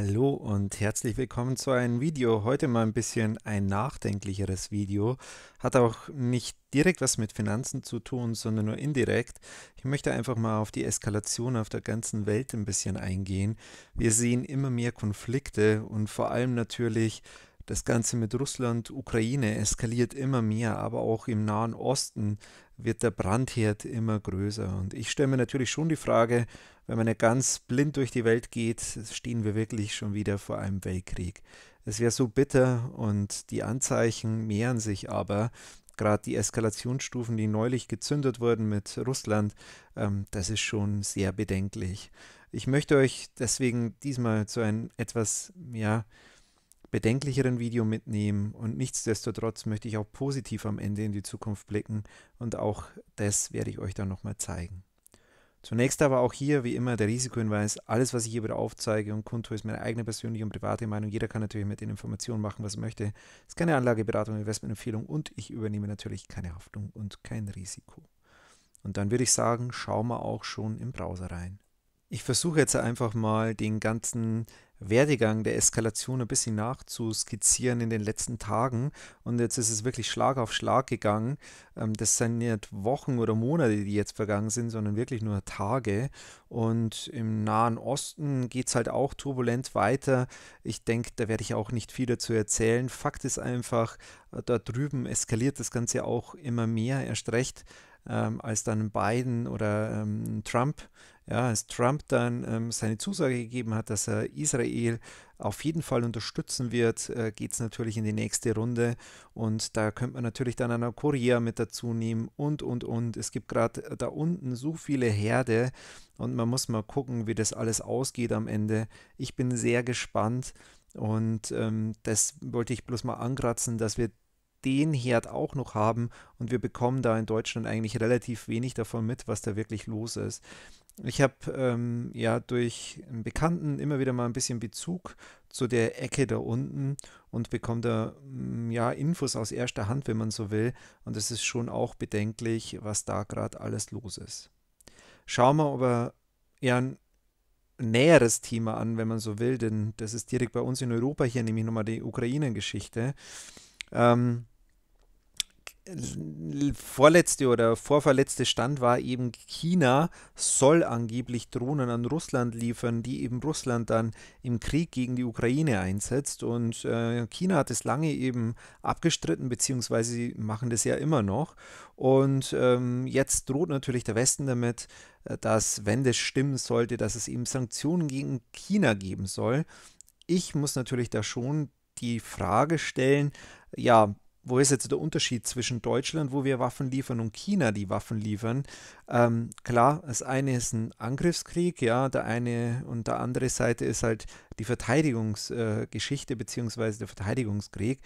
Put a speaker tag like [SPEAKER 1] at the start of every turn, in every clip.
[SPEAKER 1] Hallo und herzlich willkommen zu einem Video. Heute mal ein bisschen ein nachdenklicheres Video. Hat auch nicht direkt was mit Finanzen zu tun, sondern nur indirekt. Ich möchte einfach mal auf die Eskalation auf der ganzen Welt ein bisschen eingehen. Wir sehen immer mehr Konflikte und vor allem natürlich das Ganze mit Russland, Ukraine eskaliert immer mehr, aber auch im Nahen Osten wird der Brandherd immer größer. Und ich stelle mir natürlich schon die Frage, wenn man ja ganz blind durch die Welt geht, stehen wir wirklich schon wieder vor einem Weltkrieg. Es wäre so bitter und die Anzeichen mehren sich aber. Gerade die Eskalationsstufen, die neulich gezündet wurden mit Russland, ähm, das ist schon sehr bedenklich. Ich möchte euch deswegen diesmal zu einem etwas, ja, bedenklicheren Video mitnehmen. Und nichtsdestotrotz möchte ich auch positiv am Ende in die Zukunft blicken und auch das werde ich euch dann nochmal zeigen. Zunächst aber auch hier, wie immer, der Risikohinweis. Alles, was ich hier wieder aufzeige und kundtue, ist meine eigene persönliche und private Meinung. Jeder kann natürlich mit den Informationen machen, was er möchte. Es ist keine Anlageberatung, Investmentempfehlung und ich übernehme natürlich keine Haftung und kein Risiko. Und dann würde ich sagen, schauen wir auch schon im Browser rein. Ich versuche jetzt einfach mal den ganzen Werdegang der Eskalation ein bisschen nachzuskizzieren in den letzten Tagen. Und jetzt ist es wirklich Schlag auf Schlag gegangen. Ähm, das sind nicht Wochen oder Monate, die jetzt vergangen sind, sondern wirklich nur Tage. Und im Nahen Osten geht es halt auch turbulent weiter. Ich denke, da werde ich auch nicht viel dazu erzählen. Fakt ist einfach, äh, da drüben eskaliert das Ganze auch immer mehr, erst recht ähm, als dann Biden oder ähm, Trump, ja, als Trump dann ähm, seine Zusage gegeben hat, dass er Israel auf jeden Fall unterstützen wird, äh, geht es natürlich in die nächste Runde. Und da könnte man natürlich dann einer Korea mit dazu nehmen und, und, und. Es gibt gerade äh, da unten so viele Herde und man muss mal gucken, wie das alles ausgeht am Ende. Ich bin sehr gespannt. Und ähm, das wollte ich bloß mal ankratzen, dass wir den Herd auch noch haben und wir bekommen da in Deutschland eigentlich relativ wenig davon mit, was da wirklich los ist. Ich habe ähm, ja durch einen Bekannten immer wieder mal ein bisschen Bezug zu der Ecke da unten und bekomme da mm, ja Infos aus erster Hand, wenn man so will. Und es ist schon auch bedenklich, was da gerade alles los ist. Schauen wir aber eher ein näheres Thema an, wenn man so will, denn das ist direkt bei uns in Europa hier, nämlich nochmal die Ukraine-Geschichte. Ähm, vorletzte oder vorverletzte Stand war eben, China soll angeblich Drohnen an Russland liefern, die eben Russland dann im Krieg gegen die Ukraine einsetzt. Und äh, China hat es lange eben abgestritten, beziehungsweise sie machen das ja immer noch. Und ähm, jetzt droht natürlich der Westen damit, äh, dass, wenn das stimmen sollte, dass es eben Sanktionen gegen China geben soll. Ich muss natürlich da schon die Frage stellen, ja, wo ist jetzt der Unterschied zwischen Deutschland, wo wir Waffen liefern, und China, die Waffen liefern? Ähm, klar, das eine ist ein Angriffskrieg, ja, der eine und der andere Seite ist halt die Verteidigungsgeschichte äh, beziehungsweise der Verteidigungskrieg.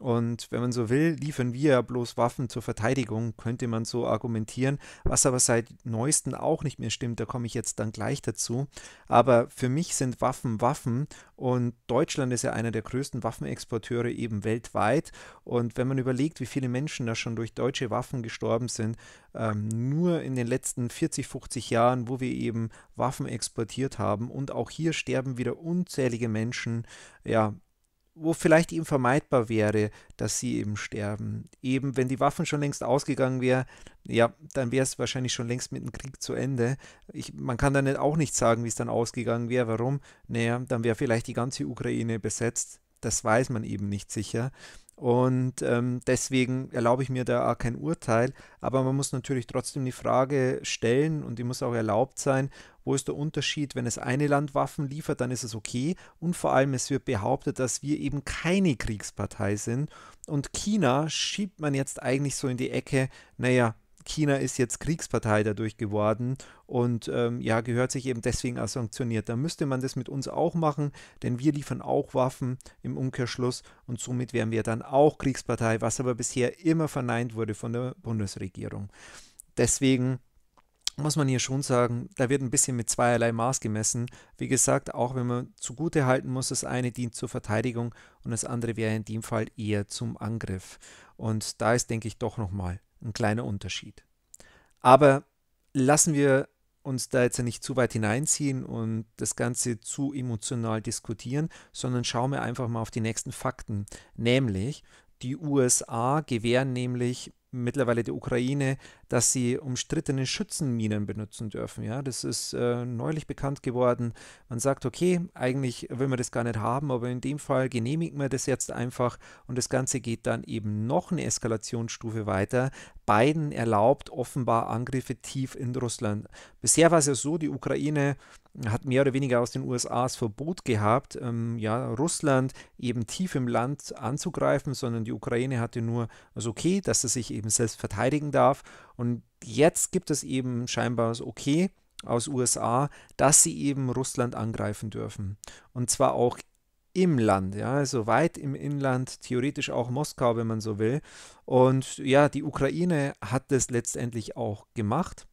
[SPEAKER 1] Und wenn man so will, liefern wir ja bloß Waffen zur Verteidigung, könnte man so argumentieren, was aber seit neuesten auch nicht mehr stimmt, da komme ich jetzt dann gleich dazu. Aber für mich sind Waffen Waffen und Deutschland ist ja einer der größten Waffenexporteure eben weltweit. Und wenn man überlegt, wie viele Menschen da schon durch deutsche Waffen gestorben sind, ähm, nur in den letzten 40, 50 Jahren, wo wir eben Waffen exportiert haben und auch hier sterben wieder unzählige Menschen, ja, wo vielleicht ihm vermeidbar wäre, dass sie eben sterben. Eben, wenn die Waffen schon längst ausgegangen wären, ja, dann wäre es wahrscheinlich schon längst mit dem Krieg zu Ende. Ich, man kann dann auch nicht sagen, wie es dann ausgegangen wäre. Warum? Naja, dann wäre vielleicht die ganze Ukraine besetzt das weiß man eben nicht sicher. Und ähm, deswegen erlaube ich mir da auch kein Urteil. Aber man muss natürlich trotzdem die Frage stellen und die muss auch erlaubt sein, wo ist der Unterschied, wenn es eine Land Waffen liefert, dann ist es okay. Und vor allem, es wird behauptet, dass wir eben keine Kriegspartei sind. Und China schiebt man jetzt eigentlich so in die Ecke, naja, China ist jetzt Kriegspartei dadurch geworden und ähm, ja, gehört sich eben deswegen als sanktioniert. Da müsste man das mit uns auch machen, denn wir liefern auch Waffen im Umkehrschluss und somit wären wir dann auch Kriegspartei, was aber bisher immer verneint wurde von der Bundesregierung. Deswegen muss man hier schon sagen, da wird ein bisschen mit zweierlei Maß gemessen. Wie gesagt, auch wenn man zugute halten muss, das eine dient zur Verteidigung und das andere wäre in dem Fall eher zum Angriff. Und da ist, denke ich, doch nochmal ein kleiner Unterschied. Aber lassen wir uns da jetzt nicht zu weit hineinziehen und das Ganze zu emotional diskutieren, sondern schauen wir einfach mal auf die nächsten Fakten. Nämlich, die USA gewähren nämlich mittlerweile die Ukraine, dass sie umstrittene Schützenminen benutzen dürfen. Ja, das ist äh, neulich bekannt geworden. Man sagt, okay, eigentlich will man das gar nicht haben, aber in dem Fall genehmigt man das jetzt einfach und das Ganze geht dann eben noch eine Eskalationsstufe weiter, Biden erlaubt offenbar Angriffe tief in Russland. Bisher war es ja so, die Ukraine hat mehr oder weniger aus den USA das Verbot gehabt, ähm, ja, Russland eben tief im Land anzugreifen, sondern die Ukraine hatte nur das Okay, dass sie sich eben selbst verteidigen darf. Und jetzt gibt es eben scheinbar das Okay aus USA, dass sie eben Russland angreifen dürfen. Und zwar auch im Land, ja, also weit im Inland, theoretisch auch Moskau, wenn man so will. Und ja, die Ukraine hat das letztendlich auch gemacht.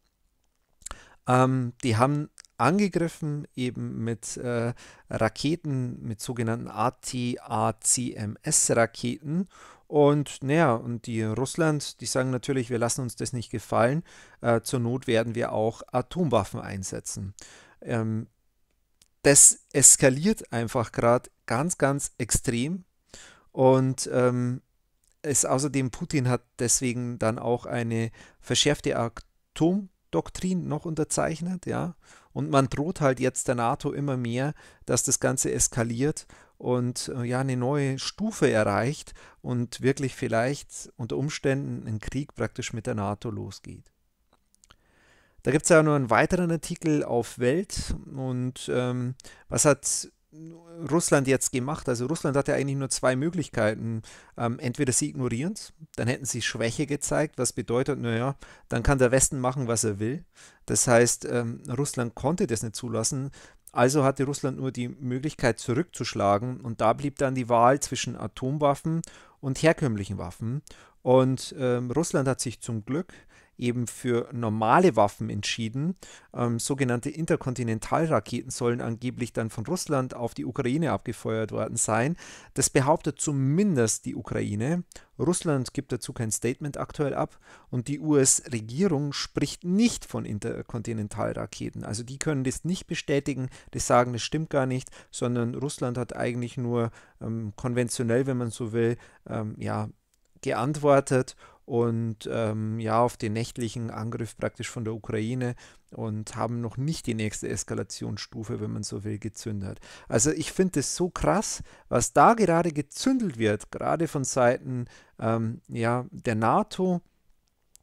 [SPEAKER 1] Ähm, die haben angegriffen, eben mit äh, Raketen, mit sogenannten ATACMS-Raketen. Und naja, und die Russland, die sagen natürlich, wir lassen uns das nicht gefallen. Äh, zur Not werden wir auch Atomwaffen einsetzen. Ähm, das eskaliert einfach gerade ganz, ganz extrem. Und ähm, es außerdem Putin hat deswegen dann auch eine verschärfte Atomdoktrin noch unterzeichnet, ja. Und man droht halt jetzt der NATO immer mehr, dass das Ganze eskaliert und äh, ja, eine neue Stufe erreicht und wirklich vielleicht unter Umständen ein Krieg praktisch mit der NATO losgeht. Da gibt es ja noch einen weiteren Artikel auf Welt und ähm, was hat Russland jetzt gemacht? Also Russland hatte eigentlich nur zwei Möglichkeiten. Ähm, entweder sie ignorieren es, dann hätten sie Schwäche gezeigt, was bedeutet, naja, dann kann der Westen machen, was er will. Das heißt, ähm, Russland konnte das nicht zulassen. Also hatte Russland nur die Möglichkeit zurückzuschlagen und da blieb dann die Wahl zwischen Atomwaffen und herkömmlichen Waffen. Und ähm, Russland hat sich zum Glück eben für normale Waffen entschieden. Ähm, sogenannte Interkontinentalraketen sollen angeblich dann von Russland auf die Ukraine abgefeuert worden sein. Das behauptet zumindest die Ukraine. Russland gibt dazu kein Statement aktuell ab und die US-Regierung spricht nicht von Interkontinentalraketen. Also die können das nicht bestätigen, die sagen, das stimmt gar nicht, sondern Russland hat eigentlich nur ähm, konventionell, wenn man so will, ähm, ja, geantwortet und ähm, ja, auf den nächtlichen Angriff praktisch von der Ukraine und haben noch nicht die nächste Eskalationsstufe, wenn man so will, gezündet. Also ich finde es so krass, was da gerade gezündelt wird, gerade von Seiten ähm, ja, der NATO,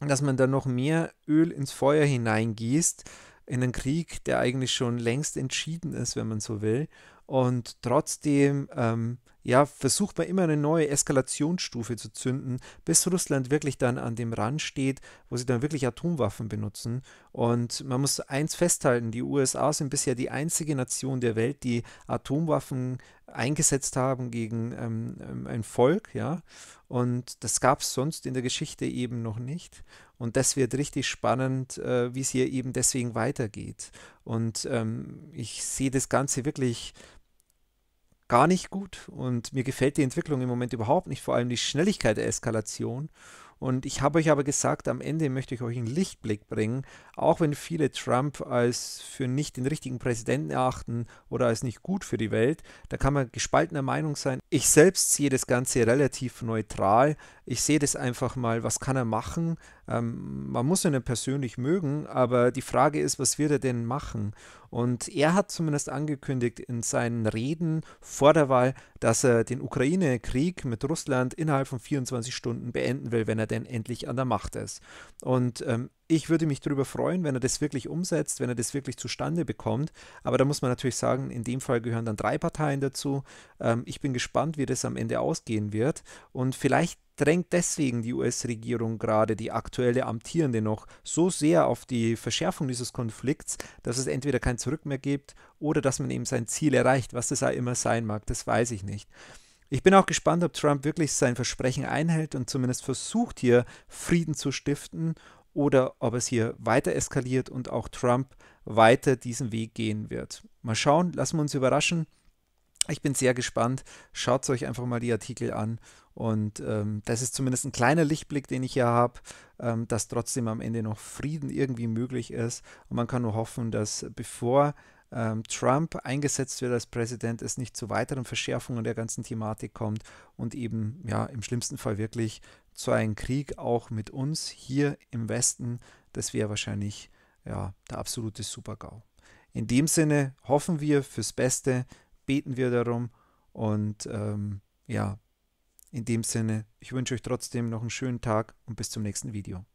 [SPEAKER 1] dass man da noch mehr Öl ins Feuer hineingießt in einen Krieg, der eigentlich schon längst entschieden ist, wenn man so will. Und trotzdem ähm, ja, versucht man immer eine neue Eskalationsstufe zu zünden, bis Russland wirklich dann an dem Rand steht, wo sie dann wirklich Atomwaffen benutzen. Und man muss eins festhalten, die USA sind bisher die einzige Nation der Welt, die Atomwaffen eingesetzt haben gegen ähm, ähm ein Volk, ja. Und das gab es sonst in der Geschichte eben noch nicht. Und das wird richtig spannend, äh, wie es hier eben deswegen weitergeht. Und ähm, ich sehe das Ganze wirklich gar nicht gut und mir gefällt die Entwicklung im Moment überhaupt nicht, vor allem die Schnelligkeit der Eskalation. Und ich habe euch aber gesagt, am Ende möchte ich euch einen Lichtblick bringen, auch wenn viele Trump als für nicht den richtigen Präsidenten erachten oder als nicht gut für die Welt, da kann man gespaltener Meinung sein. Ich selbst sehe das Ganze relativ neutral ich sehe das einfach mal, was kann er machen? Ähm, man muss ihn ja persönlich mögen, aber die Frage ist, was wird er denn machen? Und er hat zumindest angekündigt in seinen Reden vor der Wahl, dass er den Ukraine-Krieg mit Russland innerhalb von 24 Stunden beenden will, wenn er denn endlich an der Macht ist. Und ähm, ich würde mich darüber freuen, wenn er das wirklich umsetzt, wenn er das wirklich zustande bekommt. Aber da muss man natürlich sagen, in dem Fall gehören dann drei Parteien dazu. Ähm, ich bin gespannt, wie das am Ende ausgehen wird. Und vielleicht drängt deswegen die US-Regierung gerade die aktuelle amtierende noch so sehr auf die Verschärfung dieses Konflikts, dass es entweder kein Zurück mehr gibt oder dass man eben sein Ziel erreicht, was das auch immer sein mag, das weiß ich nicht. Ich bin auch gespannt, ob Trump wirklich sein Versprechen einhält und zumindest versucht hier Frieden zu stiften oder ob es hier weiter eskaliert und auch Trump weiter diesen Weg gehen wird. Mal schauen, lassen wir uns überraschen. Ich bin sehr gespannt. Schaut euch einfach mal die Artikel an. Und ähm, das ist zumindest ein kleiner Lichtblick, den ich hier habe, ähm, dass trotzdem am Ende noch Frieden irgendwie möglich ist. Und man kann nur hoffen, dass bevor ähm, Trump eingesetzt wird als Präsident, es nicht zu weiteren Verschärfungen der ganzen Thematik kommt und eben ja im schlimmsten Fall wirklich so ein Krieg auch mit uns hier im Westen, das wäre wahrscheinlich ja, der absolute Supergau. In dem Sinne hoffen wir fürs Beste, beten wir darum und ähm, ja, in dem Sinne, ich wünsche euch trotzdem noch einen schönen Tag und bis zum nächsten Video.